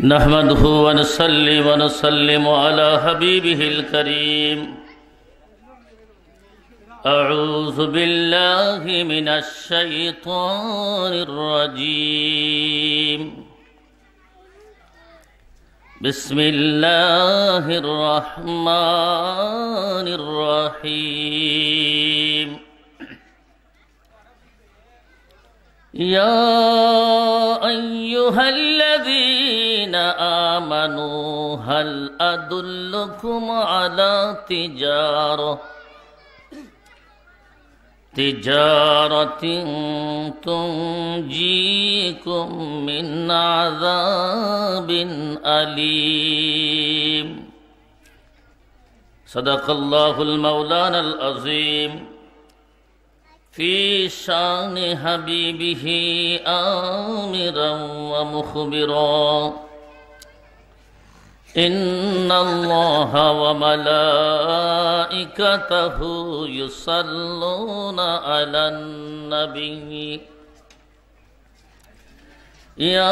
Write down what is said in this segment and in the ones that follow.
نحمده ونصلي ونسلم على حبيبه الكريم أعوذ بالله من الشيطان الرجيم بسم الله الرحمن الرحيم يا أيها الذين آمنوا هل أدلكم على تجارة تجارة تنجيكم من عذاب أليم صدق الله المولانا العظيم في شان حبيبه آمرا ومخبرا إن الله وملائكته يصلون على النبي يا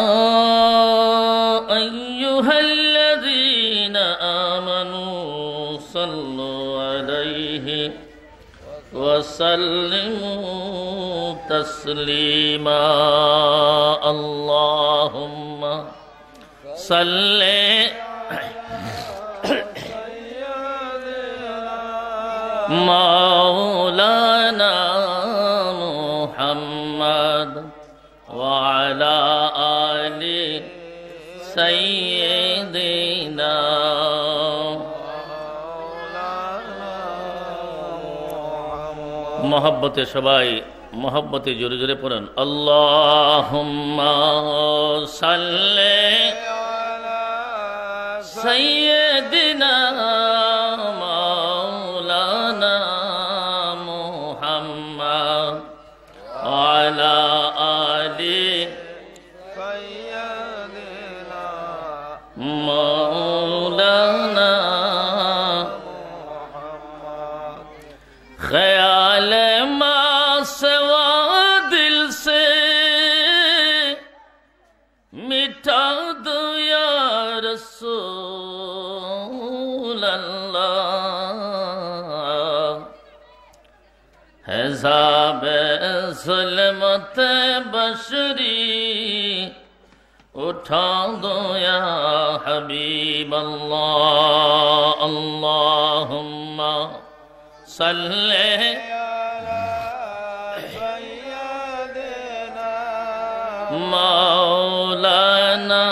أيها الذين آمنوا صلوا عليه وسلم وسلموا تسليما اللهم صل مولانا محمد وعلى آل سيدنا মহব্বতে সবাই মহব্বতে জোরে জোরে পড়েন আল্লাহ সাল্লে সৈয়দিনা হেসাবে সুলমতে বসরি উঠা দয়া হবিব আল্লাহুম্মা সাল্লে মাওলানা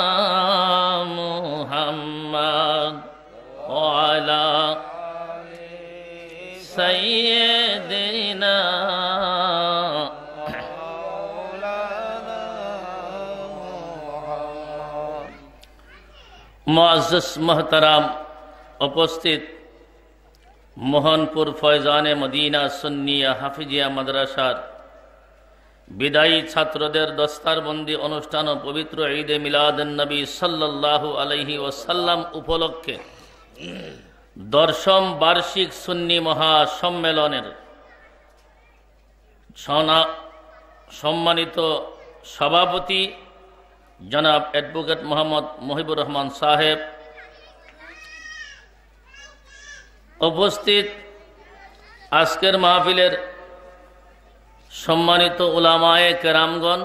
মোয়াজ্জস মহতারাম উপস্থিত মোহনপুর ফয়জানে মদিনা সন্নিয়া হাফিজিয়া মাদ্রাসার বিদায়ী ছাত্রদের দস্তারবন্দি অনুষ্ঠান ও পবিত্র ঈদে নবী সাল্লাল্লাহু আলহি ওসাল্লাম উপলক্ষে দর্শম বার্ষিক সুন্নি মহাসম্মেলনের সম্মানিত সভাপতি জনাব অ্যাডভোকেট মোহাম্মদ মহিবুর রহমান সাহেব উপস্থিত আজকের মাহফিলের সম্মানিত উলামায়ে কেরামগণ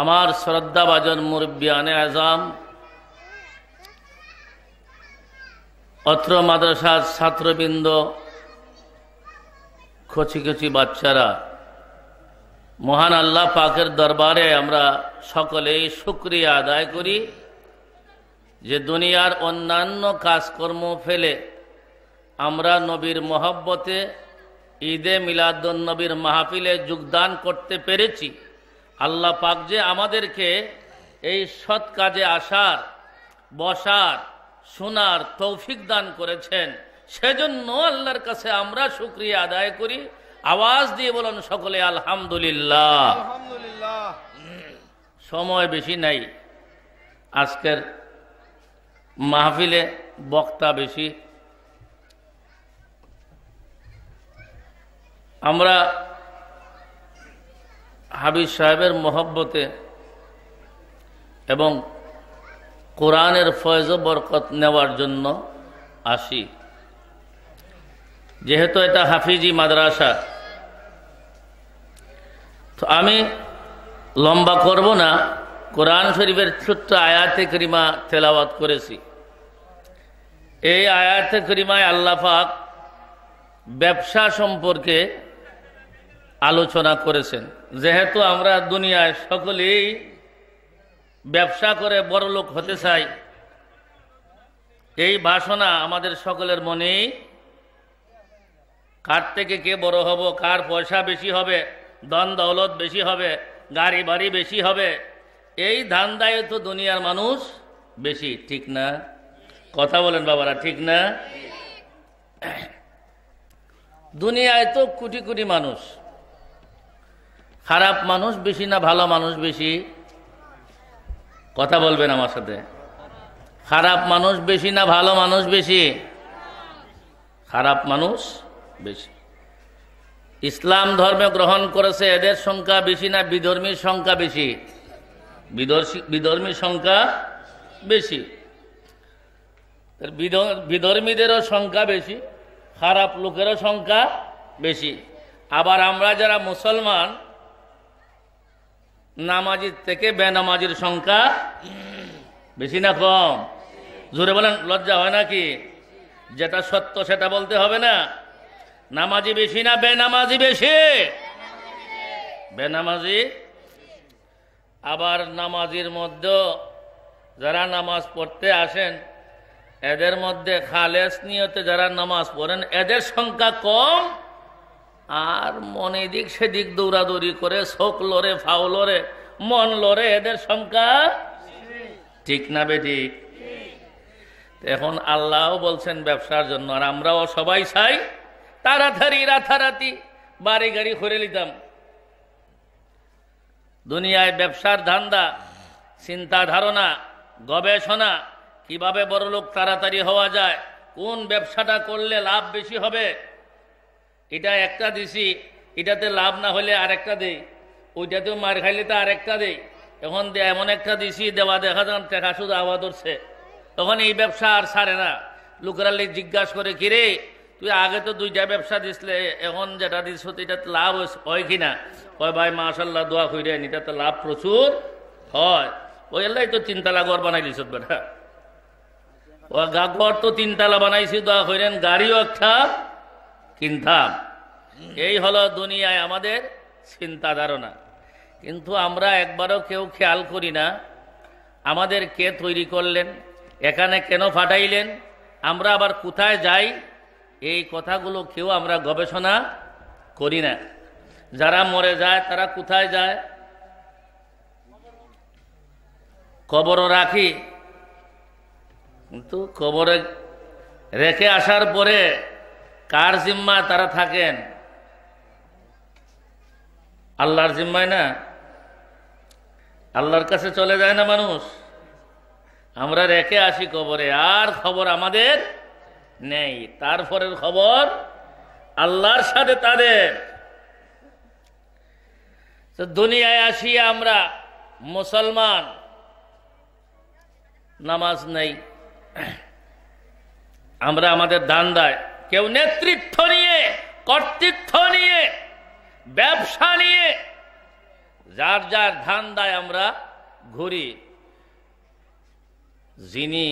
আমার শ্রদ্ধাভাজন মুরব্বিয়ানে আজাম অত্র মাদ্রাসার ছাত্রবৃন্দ খচি খচি বাচ্চারা মহান আল্লাহ পাকের দরবারে আমরা সকলেই শুক্রিয়া আদায় করি যে দুনিয়ার অন্যান্য কাজকর্ম ফেলে আমরা নবীর মহব্বতে ঈদে নবীর মাহফিলে যোগদান করতে পেরেছি আল্লাহ পাক যে আমাদেরকে এই সৎ কাজে আসার বসার শোনার তৌফিক দান করেছেন সেজন্য আল্লাহর কাছে আমরা সুক্রিয়া আদায় করি আওয়াজ দিয়ে বলুন সকলে আলহামদুলিল্লাহ সময় বেশি নাই আজকের মাহফিলে বক্তা বেশি আমরা হাবিজ সাহেবের মহব্বতে এবং কোরআনের ফয়জ বরকত নেওয়ার জন্য আসি যেহেতু এটা হাফিজি মাদ্রাসা তো আমি লম্বা করব না কোরআন শরীফের ছোট্ট আয়াতে করিমা তেলাওয়াত করেছি এই আয়াতে করিমায় আল্লাফাক ব্যবসা সম্পর্কে আলোচনা করেছেন যেহেতু আমরা দুনিয়ায় সকলেই ব্যবসা করে বড় লোক হতে চাই এই বাসনা আমাদের সকলের মনেই কার থেকে কে বড় হব কার পয়সা বেশি হবে দন দৌলত বেশি হবে গাড়ি বাড়ি বেশি হবে এই ধান্দায় তো দুনিয়ার মানুষ বেশি ঠিক না কথা বলেন বাবারা ঠিক না দুনিয়ায় তো কোটি কোটি মানুষ খারাপ মানুষ বেশি না ভালো মানুষ বেশি কথা বলবেন আমার সাথে খারাপ মানুষ বেশি না ভালো মানুষ বেশি খারাপ মানুষ বেশি ইসলাম ধর্মে গ্রহণ করেছে এদের সংখ্যা বেশি না বিধর্মীর সংখ্যা বেশি বিধর্মীর সংখ্যা বেশি বিধর্মীদেরও সংখ্যা বেশি খারাপ লোকেরও সংখ্যা বেশি আবার আমরা যারা মুসলমান নামাজির থেকে বেনামাজির সংখ্যা বেশি না কম জোরে বলেন লজ্জা হয় নাকি যেটা সত্য সেটা বলতে হবে না নামাজি বেশি না বেনামাজি বেশি বেনামাজি আবার নামাজির মধ্যে যারা নামাজ পড়তে আসেন এদের মধ্যে খালেস নিয়তে যারা নামাজ পড়েন এদের সংখ্যা কম আর মন এদিক সেদিক দৌড়াদৌড়ি করে শোক লড়ে ফাউ লড়ে মন লড়ে এদের সংখ্যা ঠিক না বেটি এখন আল্লাহ বলছেন ব্যবসার জন্য আর আমরাও সবাই চাই তাড়াতাড়ি রাতারাতি বাড়ি গাড়ি করে নিতাম দুনিয়ায় ব্যবসার ধান্দা চিন্তা ধারণা গবেষণা কিভাবে বড় লোক তাড়াতাড়ি হওয়া যায় কোন ব্যবসাটা করলে লাভ বেশি হবে এটা একটা দিছি এটাতে লাভ না হলে আরেকটা দেই ওইটাতেও মার খাইলে তো আরেকটা দেই এখন এমন একটা দিছি দেওয়া দেখা যান টেকা শুধু আওয়া ধরছে তখন এই ব্যবসা আর সারে না লোকেরা জিজ্ঞাসা করে কিরে তুই আগে তো দুইটা ব্যবসা দিসলে এখন যেটা দিস এটা লাভ হয় কিনা কয় ভাই মাশাল্লাহ দোয়া খুঁড়ে এটা তো লাভ প্রচুর হয় ওই এলাই তো তিনতলা ঘর বানাই দিস বেটা ও ঘর তো তিনতলা বানাইছি দোয়া খুঁড়েন গাড়িও একটা কিনতাম এই হলো দুনিয়ায় আমাদের চিন্তা ধারণা কিন্তু আমরা একবারও কেউ খেয়াল করি না আমাদের কে তৈরি করলেন এখানে কেন ফাটাইলেন আমরা আবার কোথায় যাই এই কথাগুলো কেউ আমরা গবেষণা করি না যারা মরে যায় তারা কোথায় যায় কবরও রাখি কিন্তু কবরে রেখে আসার পরে কার জিম্মা তারা থাকেন আল্লাহর জিম্মায় না আল্লাহর কাছে চলে যায় না মানুষ আমরা রেখে আসি কবরে আর খবর আমাদের নেই তারপরের খবর আল্লাহর সাথে তাদের দুনিয়ায় আসি আমরা মুসলমান নামাজ নেই আমরা আমাদের দান দায় কেউ নেতৃত্ব নিয়ে কর্তৃত্ব নিয়ে ব্যবসা নিয়ে যার যার ধান দায় আমরা ঘুরি যিনি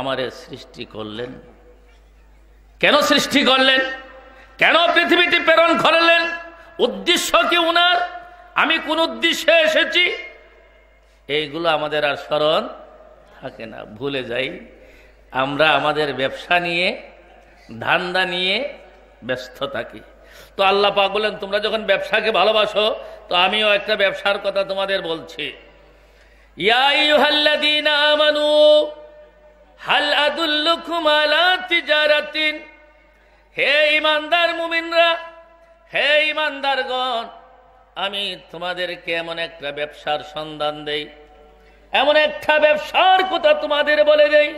আমাদের সৃষ্টি করলেন কেন সৃষ্টি করলেন কেন পৃথিবীতে প্রেরণ করলেন উদ্দেশ্য কি উনার আমি কোন উদ্দেশ্যে এসেছি এইগুলো আমাদের আর স্মরণ থাকে না ভুলে যাই আমরা আমাদের ব্যবসা নিয়ে ধান্দা নিয়ে ব্যস্ত থাকি তো আল্লাহ পাক বলেন তোমরা যখন ব্যবসাকে ভালোবাসো তো আমিও একটা ব্যবসার কথা তোমাদের বলছি ইয়াই হাল আদুল্লুকুম আলা তিজারাতিন হে ইমানদার মুমিনরা হে ইমানদারগণ আমি তোমাদেরকে এমন একটা ব্যবসার সন্ধান দেই এমন একটা ব্যবসার কথা তোমাদের বলে দেই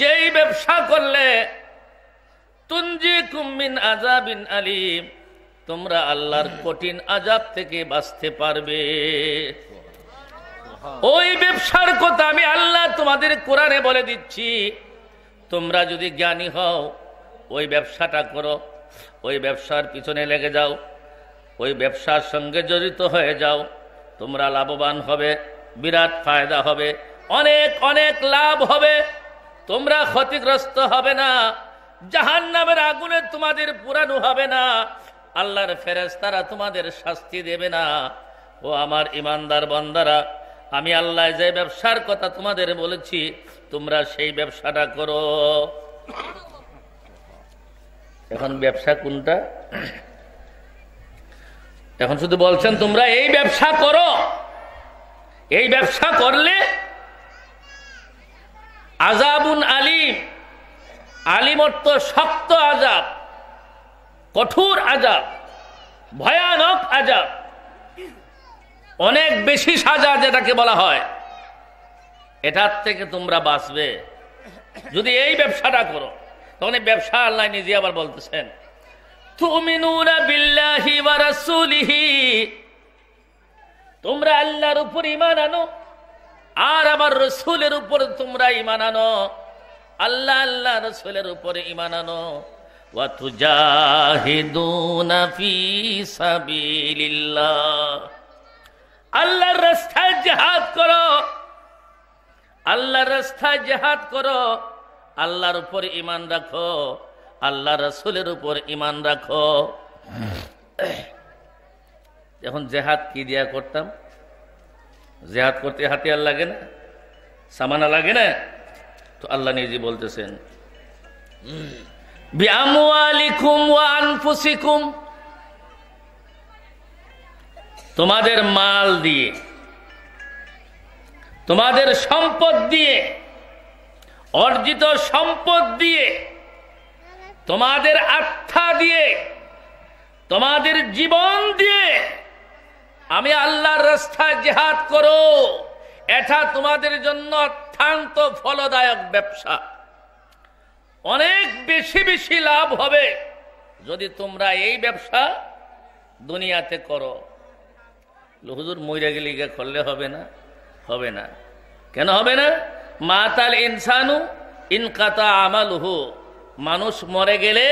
যেই ব্যবসা করলে তুঞ্জি কুম্মিন আজাবিন আলিম তোমরা আল্লাহর কঠিন আজাব থেকে বাঁচতে পারবে ওই ব্যবসার কথা আমি আল্লাহ তোমাদের কোরআনে বলে দিচ্ছি তোমরা যদি জ্ঞানী হও ওই ব্যবসাটা করো ওই ব্যবসার পিছনে লেগে যাও ওই ব্যবসার সঙ্গে জড়িত হয়ে যাও তোমরা লাভবান হবে বিরাট ফায়দা হবে অনেক অনেক লাভ হবে তোমরা ক্ষতিগ্রস্ত হবে না জাহান নামের আগুনে তোমাদের পুরানো হবে না আল্লাহর ফেরেজ তারা তোমাদের শাস্তি দেবে না ও আমার ইমানদার বন্দারা আমি আল্লাহ যে ব্যবসার কথা তোমাদের বলেছি তোমরা সেই ব্যবসাটা করো এখন ব্যবসা কোনটা এখন শুধু বলছেন তোমরা এই ব্যবসা করো এই ব্যবসা করলে আজাবুন আলিম আলিম অর্থ শক্ত আজাব কঠোর আজাব ভয়ানক আজাব অনেক বেশি সাজা যেটাকে বলা হয় এটার থেকে তোমরা বাঁচবে যদি এই ব্যবসাটা করো তখন ব্যবসা আল্লাহ নিজে আবার বলতেছেন তোমরা আল্লাহর উপর ইমান আনো আর আমার রসুলের উপর তোমরা ইমান আনো আল্লাহ আল্লাহ রসুলের উপরে ইমান আনো আল্লাহর রাস্তায় জেহাদ করো আল্লাহর রাস্তায় জেহাদ করো আল্লাহর উপর ইমান রাখো আল্লাহ রসুলের উপর ইমান রাখো এখন জেহাদ কি দিয়া করতাম জেহাদ করতে হাতিয়ার লাগে না সামানা লাগে না তো আল্লাহ নিজে বলতেছেন তোমাদের মাল দিয়ে তোমাদের সম্পদ দিয়ে অর্জিত সম্পদ দিয়ে তোমাদের আত্মা দিয়ে তোমাদের জীবন দিয়ে আমি আল্লাহর রাস্তায় জেহাদ করো এটা তোমাদের জন্য অত্যন্ত ফলদায়ক ব্যবসা অনেক বেশি বেশি লাভ হবে যদি তোমরা এই ব্যবসা দুনিয়াতে করো হুজুর মইরা গেলিগা করলে হবে না হবে না কেন হবে না মাতাল ইনসানু ইনকাতা আমাল হু মানুষ মরে গেলে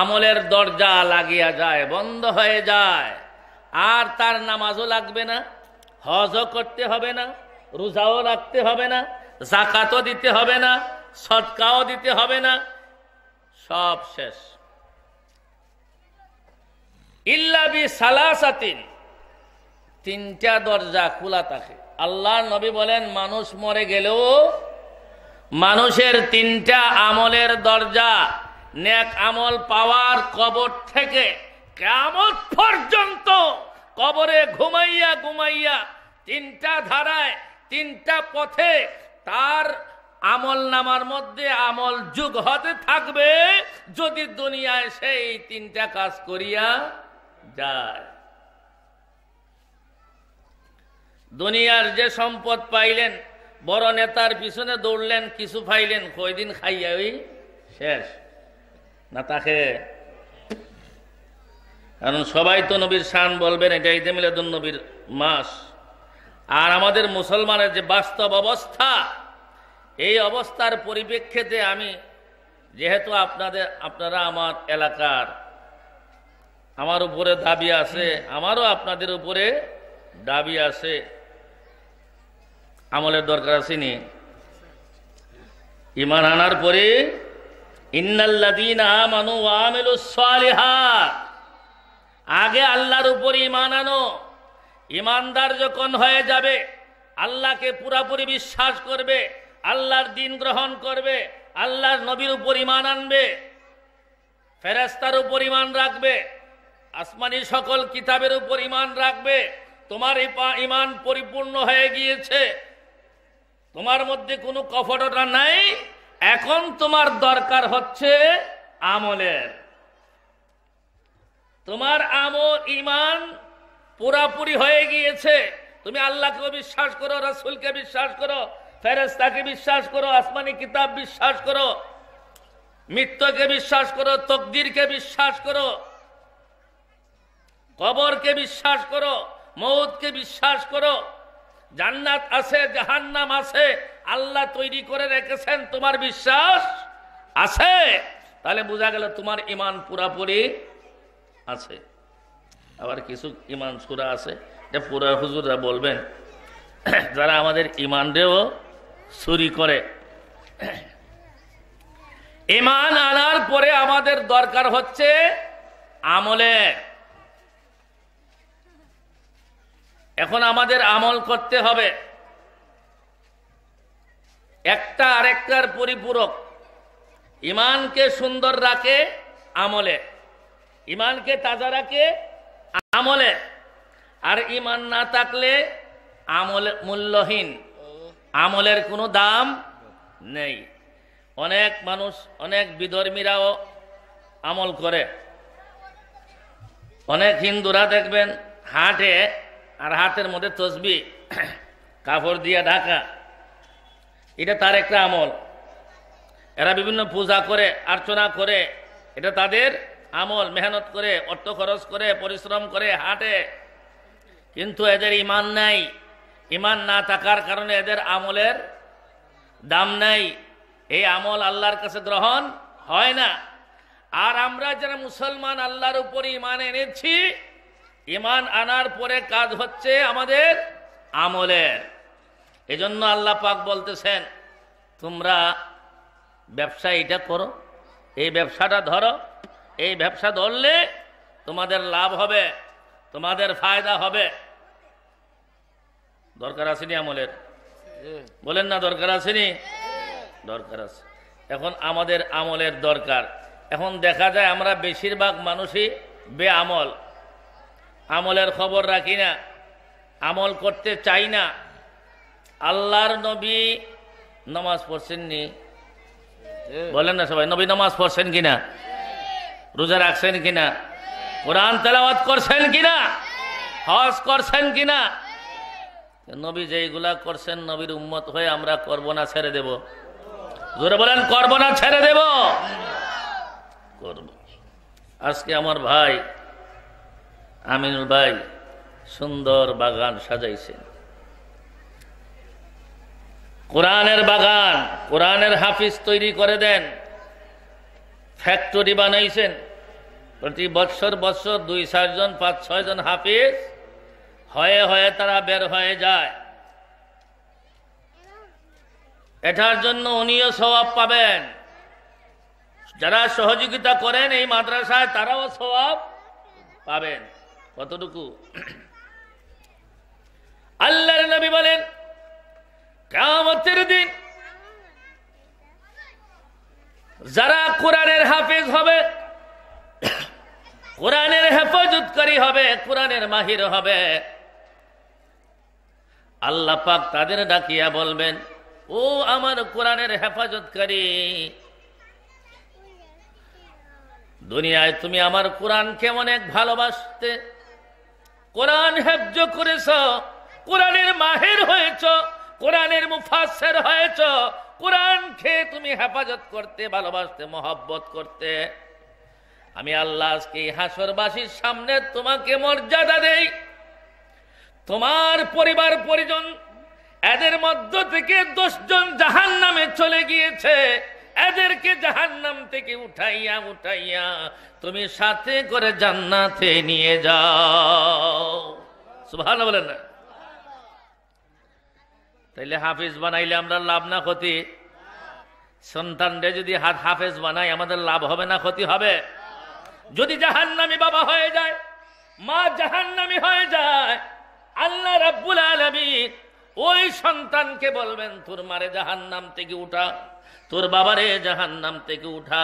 আমলের দরজা লাগিয়া যায় বন্ধ হয়ে যায় আর তার নামাজও লাগবে না হজও করতে হবে না রোজাও রাখতে হবে না জাকাতও দিতে হবে না সৎকাও দিতে হবে না সব শেষ ইল্লাবি সালাসাতিন তিনটা দরজা খোলা থাকে আল্লাহ নবী বলেন মানুষ মরে গেলেও মানুষের তিনটা আমলের দরজা নেক আমল পাওয়ার কবর থেকে কেমন পর্যন্ত কবরে ঘুমাইয়া ঘুমাইয়া তিনটা ধারায় তিনটা পথে তার আমল নামার মধ্যে আমল যুগ হতে থাকবে যদি দুনিয়ায় সেই তিনটা কাজ করিয়া যায় দুনিয়ার যে সম্পদ পাইলেন বড় নেতার পিছনে দৌড়লেন কিছু পাইলেন কয়দিন খাইয়া ওই শেষ না তাকে কারণ সবাই তো নবীর শান বলবেন এটা ঈদে মিলাদুল নবীর মাস আর আমাদের মুসলমানের যে বাস্তব অবস্থা এই অবস্থার পরিপ্রেক্ষিতে আমি যেহেতু আপনাদের আপনারা আমার এলাকার আমার উপরে দাবি আছে আমারও আপনাদের উপরে দাবি আছে আমলের দরকার আছে নি ইমান আনার পরে আগে আল্লাহর উপর ইমান আনো ইমানদার যখন হয়ে যাবে আল্লাহকে পুরাপুরি বিশ্বাস করবে আল্লাহর দিন গ্রহণ করবে আল্লাহর নবীর উপর ইমান আনবে ফেরাস্তার উপর ইমান রাখবে আসমানি সকল কিতাবের উপর ইমান রাখবে তোমার ইমান পরিপূর্ণ হয়ে গিয়েছে তোমার মধ্যে কোনো কফটতা নাই এখন তোমার দরকার হচ্ছে আমলের তোমার আমল ইমান পুরাপুরি হয়ে গিয়েছে তুমি আল্লাহকে বিশ্বাস করো রাসুলকে বিশ্বাস করো ফেরেস্তাকে বিশ্বাস করো আসমানি কিতাব বিশ্বাস করো মৃত্যুকে বিশ্বাস করো তকদিরকে বিশ্বাস করো কবরকে বিশ্বাস করো মৌতকে বিশ্বাস করো জান্নাত আছে জাহান্নাম আছে আল্লাহ তৈরি করে রেখেছেন তোমার বিশ্বাস আছে তাহলে বোঝা গেল তোমার ইমান পুরাপুরি আছে আবার কিছু ইমান সুরা আছে যে পুরা হুজুররা বলবেন যারা আমাদের ইমানরেও চুরি করে ইমান আনার পরে আমাদের দরকার হচ্ছে আমলে এখন আমাদের আমল করতে হবে একটা আরেকটার পরিপূরক ইমানকে সুন্দর রাখে আমলে ইমানকে তাজা রাখে আমলে আর ইমান না থাকলে আমল মূল্যহীন আমলের কোনো দাম নেই অনেক মানুষ অনেক বিধর্মীরাও আমল করে অনেক হিন্দুরা দেখবেন হাটে আর হাতের মধ্যে তসবি কাপড় দিয়ে ঢাকা এটা তার একটা আমল এরা বিভিন্ন পূজা করে আর্চনা করে এটা তাদের আমল মেহনত করে অর্থ খরচ করে পরিশ্রম করে হাঁটে কিন্তু এদের ইমান নাই ইমান না থাকার কারণে এদের আমলের দাম নাই এই আমল আল্লাহর কাছে গ্রহণ হয় না আর আমরা যারা মুসলমান আল্লাহর উপর ইমান এনেছি ইমান আনার পরে কাজ হচ্ছে আমাদের আমলের এজন্য আল্লাহ পাক বলতেছেন তোমরা ব্যবসা এটা করো এই ব্যবসাটা ধরো এই ব্যবসা ধরলে তোমাদের লাভ হবে তোমাদের ফায়দা হবে দরকার আসেনি আমলের বলেন না দরকার আসেনি দরকার আছে এখন আমাদের আমলের দরকার এখন দেখা যায় আমরা বেশিরভাগ মানুষই বে আমল আমলের খবর রাখি না আমল করতে চাই না আল্লাহর নবী নমাজ পড়ছেননি বলেন না সবাই নবী নমাজ পড়ছেন কিনা রোজা রাখছেন কিনা কোরআন তেলাওয়াত করছেন কিনা হজ করছেন কিনা নবী যেইগুলা করছেন নবীর উম্মত হয়ে আমরা করব না ছেড়ে দেব জোরে বলেন করব না ছেড়ে দেব করব আজকে আমার ভাই আমিনুল ভাই সুন্দর বাগান সাজাইছেন কোরআনের বাগান কোরআনের হাফিজ তৈরি করে দেন ফ্যাক্টরি বানাইছেন প্রতি বছর বছর দুই চারজন পাঁচ ছয়জন হাফিজ হয়ে হয়ে তারা বের হয়ে যায় এটার জন্য উনিও স্বভাব পাবেন যারা সহযোগিতা করেন এই মাদ্রাসায় তারাও স্বভাব পাবেন কতটুকু আল্লাহর নবী বলেন কামতের দিন যারা কোরআনের হাফিজ হবে কোরআনের হেফাজতকারী হবে কোরআনের মাহির হবে আল্লাহ পাক তাদের ডাকিয়া বলবেন ও আমার কোরআনের হেফাজতকারী দুনিয়ায় তুমি আমার কোরআন কেমন এক ভালোবাসতে কোরআন হেফজ করেছ কোরআনের মাহের হয়েছ কোরআনের মুফাসের হয়েছ কোরআন খেয়ে তুমি হেফাজত করতে ভালোবাসতে মহব্বত করতে আমি আল্লাহ আজকে হাসরবাসীর সামনে তোমাকে মর্যাদা দেই তোমার পরিবার পরিজন এদের মধ্য থেকে দশজন জাহান নামে চলে গিয়েছে এদেরকে জাহান্নাম থেকে উঠাইয়া উঠাইয়া তুমি সাথে করে জান্নাতে নিয়ে যাও সুভান বলেন না তাইলে হাফিজ বানাইলে আমরা লাভ না ক্ষতি সন্তানরে যদি হাত হাফেজ বানাই আমাদের লাভ হবে না ক্ষতি হবে যদি জাহান্নামি বাবা হয়ে যায় মা জাহান্নামি হয়ে যায় আল্লাহ রাব্বুল আলমী ওই সন্তানকে বলবেন তোর মারে জাহান নাম থেকে উঠা তোর বাবারে জাহান নাম থেকে উঠা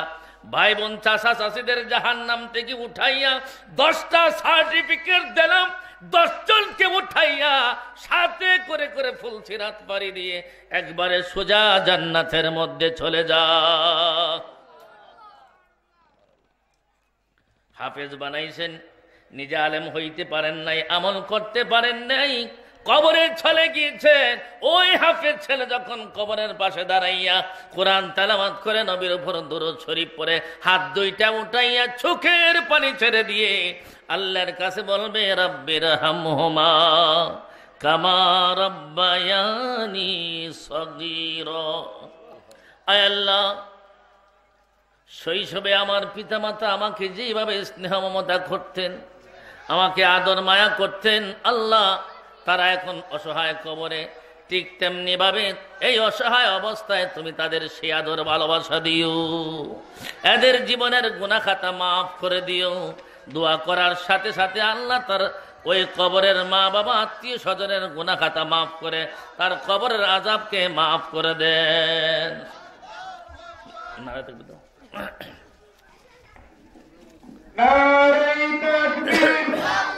ভাই বোন চাষা চাষিদের জাহান নাম থেকে উঠাইয়া দশটা সার্টিফিকেট দিলাম দশজনকে উঠাইয়া সাথে করে করে ফুল সিরাত পাড়ি দিয়ে একবারে সোজা জান্নাতের মধ্যে চলে যা হাফেজ বানাইছেন নিজে আলেম হইতে পারেন নাই আমল করতে পারেন নাই কবরের ছলে গিয়েছেন ওই হাফের ছেলে যখন কবরের পাশে দাঁড়াইয়া কোরআন তালামাত করে নবীর উপর দূরত শরীফ পরে হাত দুইটা উঠাইয়া চোখের পানি ছেড়ে দিয়ে আল্লাহর কাছে বলবে রব্বির হামহমা রব্বায়ানি সগির আল্লাহ শৈশবে আমার পিতামাতা আমাকে যেভাবে স্নেহ মমতা করতেন আমাকে আদর মায়া করতেন আল্লাহ তারা এখন অসহায় কবরে ঠিক তেমনি ভাবে এই অসহায় অবস্থায় তুমি তাদের সে আদর ভালোবাসা দিও এদের জীবনের গুণাখাতা মাফ করে দিও দোয়া করার সাথে সাথে আল্লাহ তার ওই কবরের মা বাবা আত্মীয় স্বজনের গুণাখাতা মাফ করে তার কবরের আজাবকে মাফ করে দেন নারে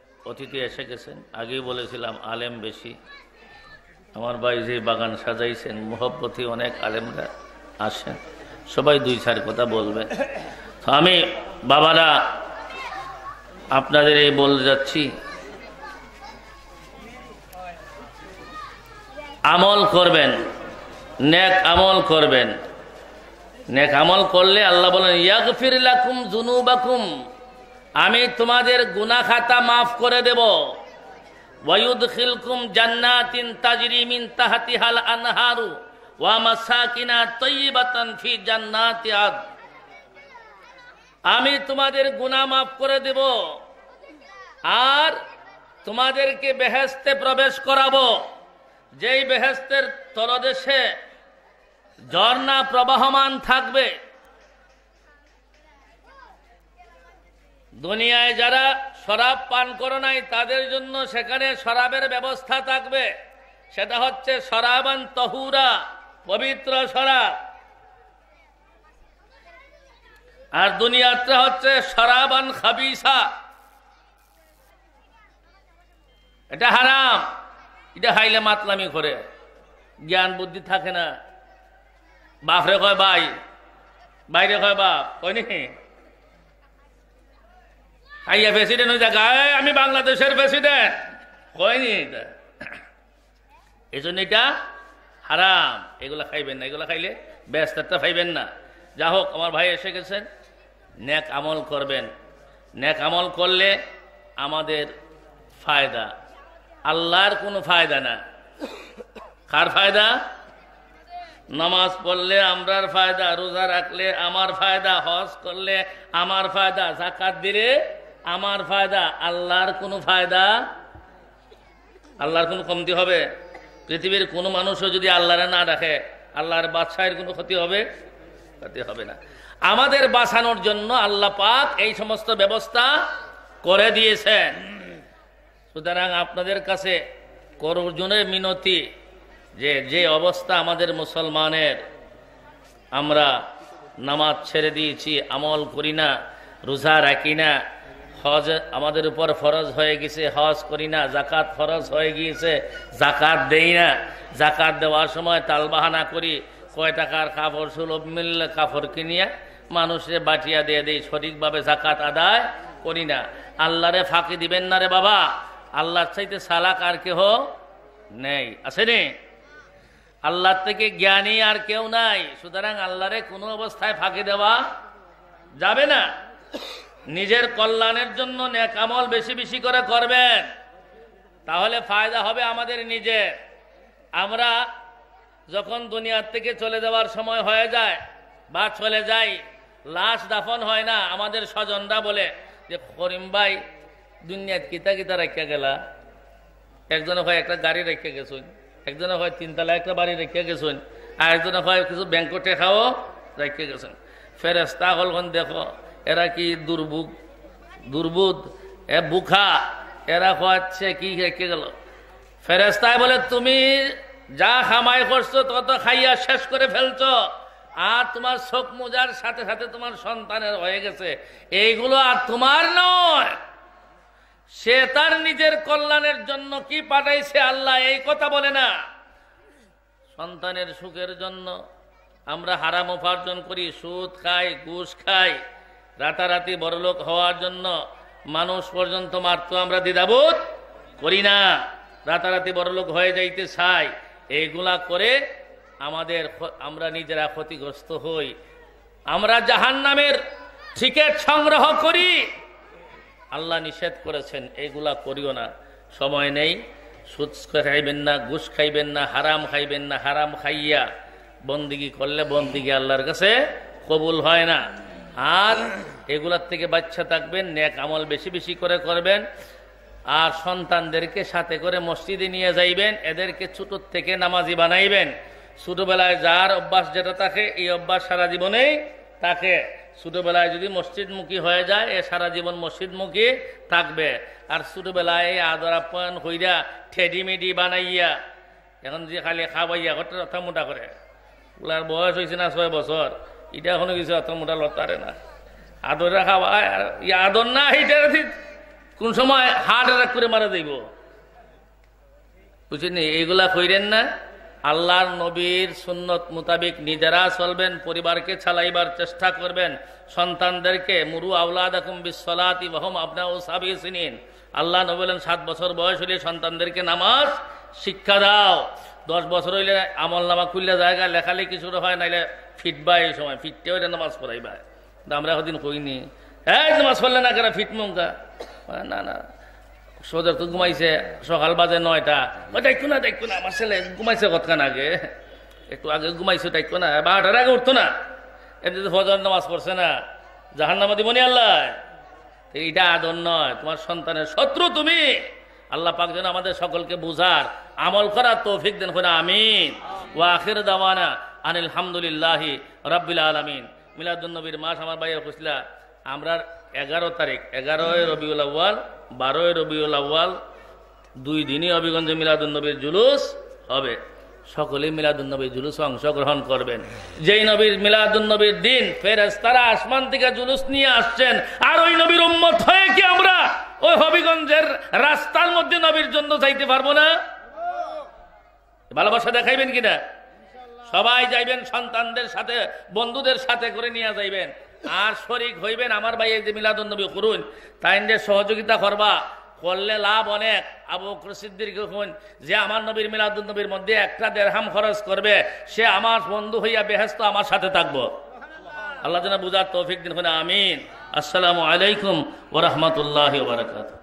অতিথি এসে গেছেন আগেই বলেছিলাম আলেম বেশি আমার ভাই যে বাগান সাজাইছেন মোহব্বতী অনেক আলেমরা আসেন সবাই দুই চার কথা বলবেন তো আমি বাবারা আপনাদের এই বলে যাচ্ছি আমল করবেন নেক আমল করবেন নেক আমল করলে আল্লাহ বলেন ইয়াক লাকুম জুনু বাকুম আমি তোমাদের গুনা খাতা মাফ করে দেব আনহারু আমি তোমাদের গুনা মাফ করে দেব আর তোমাদেরকে বেহেস্তে প্রবেশ করাবো যেই বেহেস্তের তলদেশে ঝর্ণা প্রবাহমান থাকবে দুনিয়ায় যারা শরাব পান করো নাই তাদের জন্য সেখানে শরাবের ব্যবস্থা থাকবে সেটা হচ্ছে শরাবান তহুরা পবিত্র শরাব আর দুনিয়াতে হচ্ছে শরাবান খাবিসা এটা হারাম এটা হাইলে মাতলামি করে জ্ঞান বুদ্ধি থাকে না বাপরে কয় ভাই বাইরে কয় বাপ কয় নি আইয়া প্রেসিডেন্ট হয়ে যায় আমি বাংলাদেশের প্রেসিডেন্ট হয়নি এটা এই জন্য এটা হারাম এগুলা খাইবেন না এগুলা খাইলে ব্যস্তারটা খাইবেন না যা হোক আমার ভাই এসে গেছেন ন্যাক আমল করবেন ন্যাক আমল করলে আমাদের ফায়দা আল্লাহর কোনো ফায়দা না কার ফায়দা নামাজ পড়লে আমরার ফায়দা রোজা রাখলে আমার ফায়দা হজ করলে আমার ফায়দা জাকাত দিলে আমার ফায়দা আল্লাহর কোনো ফায়দা আল্লাহর কোনো কমতি হবে পৃথিবীর কোনো মানুষও যদি আল্লাহরে না ডাকে আল্লাহর বাদশাহের কোনো ক্ষতি হবে ক্ষতি হবে না আমাদের বাঁচানোর জন্য আল্লাহ পাক এই সমস্ত ব্যবস্থা করে দিয়েছেন সুতরাং আপনাদের কাছে করজনের মিনতি যে যে অবস্থা আমাদের মুসলমানের আমরা নামাজ ছেড়ে দিয়েছি আমল করি না রোজা রাখি না হজ আমাদের উপর ফরজ হয়ে গেছে হজ করি না জাকাত ফরজ হয়ে গিয়েছে জাকাত দেই না জাকাত দেওয়ার সময় তালবাহানা করি কয় টাকার কাপড় সুলভ মিললে কাপড় কিনিয়া মানুষে বাটিয়া দিয়ে দিই সঠিকভাবে জাকাত আদায় করি না আল্লাহরে ফাঁকি দিবেন না রে বাবা আল্লাহর চাইতে সালাক আর কেহ নেই আছে নে আল্লাহর থেকে জ্ঞানী আর কেউ নাই সুতরাং আল্লাহরে কোনো অবস্থায় ফাঁকি দেওয়া যাবে না নিজের কল্যাণের জন্য নেকামল বেশি বেশি করে করবেন তাহলে ফায়দা হবে আমাদের নিজের আমরা যখন দুনিয়ার থেকে চলে যাওয়ার সময় হয়ে যায় বা চলে যাই লাশ দাফন হয় না আমাদের স্বজনরা বলে যে করিম ভাই দুনিয়াত কিতা কিতা রেখে গেলা একজনে হয় একটা গাড়ি রেখে গেছুন একজনে হয় তিনতলা একটা বাড়ি রেখে গেছুন আর একজনে হয় কিছু ব্যাংকটে খাও রেখে গেছেন ফেরেস্তা হলখন দেখো এরা কি দুর্ভুক দুর্বুদ এ বুখা এরা খোয়াচ্ছে কি রেখে গেল ফেরেস্তায় বলে তুমি যা খামাই করছো তত খাইয়া শেষ করে ফেলছো আর তোমার শোক মোজার সাথে সাথে তোমার সন্তানের হয়ে গেছে এইগুলো আর তোমার নয় সে তার নিজের কল্যাণের জন্য কি পাঠাইছে আল্লাহ এই কথা বলে না সন্তানের সুখের জন্য আমরা হারাম উপার্জন করি সুদ খাই ঘুষ খাই রাতারাতি বড়লোক হওয়ার জন্য মানুষ পর্যন্ত মাত্র আমরা দ্বিধাবোধ করি না রাতারাতি বড়লোক হয়ে যাইতে চাই এইগুলা করে আমাদের আমরা নিজেরা ক্ষতিগ্রস্ত হই আমরা জাহান নামের টিকেট সংগ্রহ করি আল্লাহ নিষেধ করেছেন এগুলা করিও না সময় নেই সুচ খাইবেন না গুস খাইবেন না হারাম খাইবেন না হারাম খাইয়া বন্দিগি করলে বন্দিগি আল্লাহর কাছে কবুল হয় না আর এগুলার থেকে বাচ্চা থাকবেন ন্যাক আমল বেশি বেশি করে করবেন আর সন্তানদেরকে সাথে করে মসজিদে নিয়ে যাইবেন এদেরকে ছোটোর থেকে নামাজি বানাইবেন ছোটোবেলায় যার অভ্যাস যেটা থাকে এই অভ্যাস সারা জীবনেই তাকে ছোটোবেলায় যদি মসজিদমুখী হয়ে যায় এ সারা জীবন মসজিদমুখী থাকবে আর ছোটোবেলায় এই আদর আপ্যায়ন হইয়া ঠেডিমেডি বানাইয়া এখন যে খালি খাবাইয়া ঘটে রথা মোটা করে ওলার বয়স হয়েছে না ছয় বছর এটা এখনো কিছু রথ মোটা লতারে না আদর রাখা আদর না এইটা কোন সময় হার্ট অ্যাটাক করে মারা দেব বুঝছেন এইগুলা কইরেন না আল্লাহর নবীর সুন্নত মোতাবিক নিজেরা চলবেন পরিবারকে চালাইবার চেষ্টা করবেন সন্তানদেরকে মুরু আউলাদ আকুম বিশ্বলাতি বহম আপনা ও সাবি সিনিন আল্লাহ নবী বলেন সাত বছর বয়স হইলে সন্তানদেরকে নামাজ শিক্ষা দাও দশ বছর হইলে আমল নামা খুললে জায়গা লেখালে কিছুটা হয় নাইলে ফিটবা এই সময় ফিটতে হইলে নামাজ পড়াইবায় আমরা ওদিন কইনি হ্যাঁ মাছ ফেললে না কেনা ফিটমুঙ্কা না না সোজার তো ঘুমাইছে সকাল বাজে নয়টা দেখতো না দেখো না আমার ছেলে ঘুমাইছে কতক্ষণ আগে একটু আগে ঘুমাইছে দেখো না বারোটার আগে উঠতো না এমনি ফজর নামাজ পড়ছে না জাহান নামা দিবনি আল্লাহ এইটা আদর নয় তোমার সন্তানের শত্রু তুমি আল্লাহ পাক যেন আমাদের সকলকে বুঝার আমল করার তৌফিক দেন আমিন আমিন আখের দাওয়ানা আনিল হামদুলিল্লাহি রব্বিল আলমিন মিলাদুলনবীর মাস আমার ভাইয়ের খুশলা আমরা এগারো তারিখ এগারোই রবিউল আউ্য়াল বারোই রবিউল আউ্য়াল দুই দিনই অবিগঞ্জে মিলাদুলনবীর জুলুস হবে সকলে মিলাদুলনবীর জুলুসে অংশগ্রহণ করবেন যেই নবীর মিলাদুলনবীর দিন ফেরেস তারা আসমান থেকে জুলুস নিয়ে আসছেন আর ওই নবীর উম্মত হয়ে কি আমরা ওই হবিগঞ্জের রাস্তার মধ্যে নবীর জন্য যাইতে পারবো না ভালোবাসা দেখাইবেন কিনা সবাই যাইবেন সন্তানদের সাথে বন্ধুদের সাথে করে নিয়ে যাইবেন আর শরিক হইবেন আমার ভাই এই যে মিলাদবী করুন তাই সহযোগিতা করবা করলে লাভ অনেক আবু সিদ্দির হুন যে আমার নবীর মিলাদুল মধ্যে একটা দেড়হাম খরচ করবে সে আমার বন্ধু হইয়া বেহেস্ত আমার সাথে থাকবো আল্লাহ যেন বুঝার তৌফিক দিন আমিন আসসালামু আলাইকুম ওরহমতুল্লাহ বারকাত